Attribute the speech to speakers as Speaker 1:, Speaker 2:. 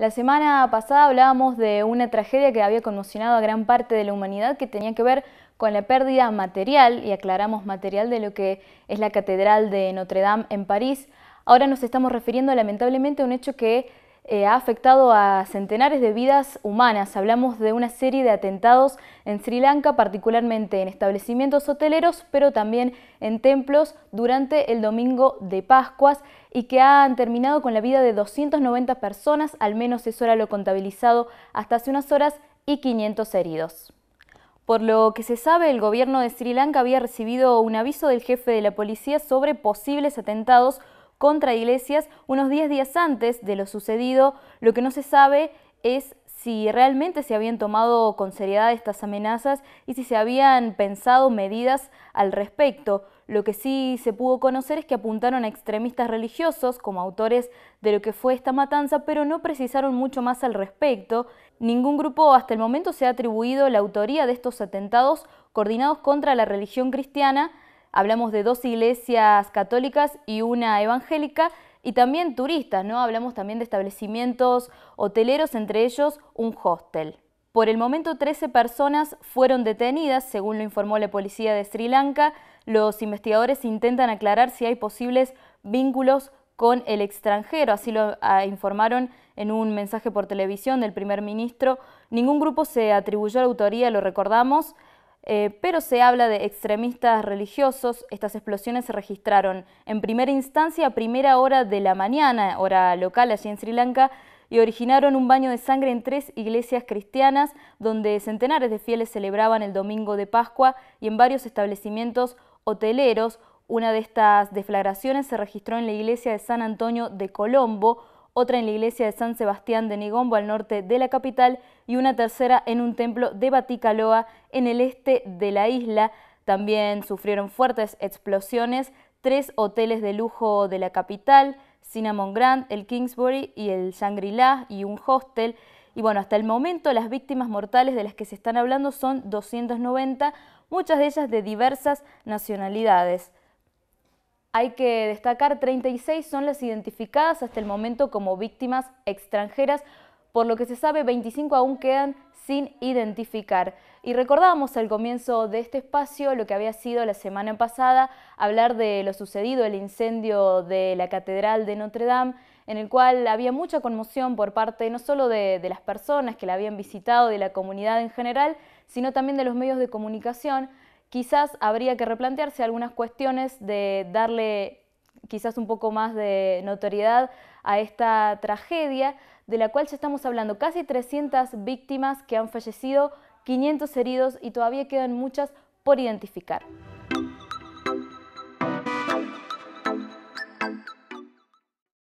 Speaker 1: La semana pasada hablábamos de una tragedia que había conmocionado a gran parte de la humanidad que tenía que ver con la pérdida material, y aclaramos material, de lo que es la Catedral de Notre Dame en París. Ahora nos estamos refiriendo lamentablemente a un hecho que eh, ha afectado a centenares de vidas humanas. Hablamos de una serie de atentados en Sri Lanka, particularmente en establecimientos hoteleros, pero también en templos durante el domingo de Pascuas y que han terminado con la vida de 290 personas, al menos eso era lo contabilizado hasta hace unas horas, y 500 heridos. Por lo que se sabe, el gobierno de Sri Lanka había recibido un aviso del jefe de la policía sobre posibles atentados contra Iglesias unos 10 días antes de lo sucedido. Lo que no se sabe es si realmente se habían tomado con seriedad estas amenazas y si se habían pensado medidas al respecto. Lo que sí se pudo conocer es que apuntaron a extremistas religiosos como autores de lo que fue esta matanza, pero no precisaron mucho más al respecto. Ningún grupo hasta el momento se ha atribuido la autoría de estos atentados coordinados contra la religión cristiana, hablamos de dos iglesias católicas y una evangélica, y también turistas, ¿no? Hablamos también de establecimientos hoteleros, entre ellos un hostel. Por el momento 13 personas fueron detenidas, según lo informó la policía de Sri Lanka. Los investigadores intentan aclarar si hay posibles vínculos con el extranjero, así lo ah, informaron en un mensaje por televisión del primer ministro. Ningún grupo se atribuyó a la autoría, lo recordamos. Eh, pero se habla de extremistas religiosos. Estas explosiones se registraron en primera instancia a primera hora de la mañana, hora local allí en Sri Lanka, y originaron un baño de sangre en tres iglesias cristianas donde centenares de fieles celebraban el domingo de Pascua y en varios establecimientos hoteleros. Una de estas deflagraciones se registró en la iglesia de San Antonio de Colombo, otra en la iglesia de San Sebastián de Nigombo al norte de la capital y una tercera en un templo de Baticaloa en el este de la isla. También sufrieron fuertes explosiones tres hoteles de lujo de la capital, Cinnamon Grand, el Kingsbury y el Shangri-La y un hostel. Y bueno, hasta el momento las víctimas mortales de las que se están hablando son 290, muchas de ellas de diversas nacionalidades. Hay que destacar 36 son las identificadas hasta el momento como víctimas extranjeras, por lo que se sabe 25 aún quedan sin identificar. Y recordábamos al comienzo de este espacio lo que había sido la semana pasada, hablar de lo sucedido, el incendio de la Catedral de Notre Dame, en el cual había mucha conmoción por parte no solo de, de, las personas que la habían visitado, de la comunidad en general, sino también de los medios de comunicación, quizás habría que replantearse algunas cuestiones de darle quizás un poco más de notoriedad a esta tragedia de la cual ya estamos hablando, casi 300 víctimas que han fallecido, 500 heridos y todavía quedan muchas por identificar.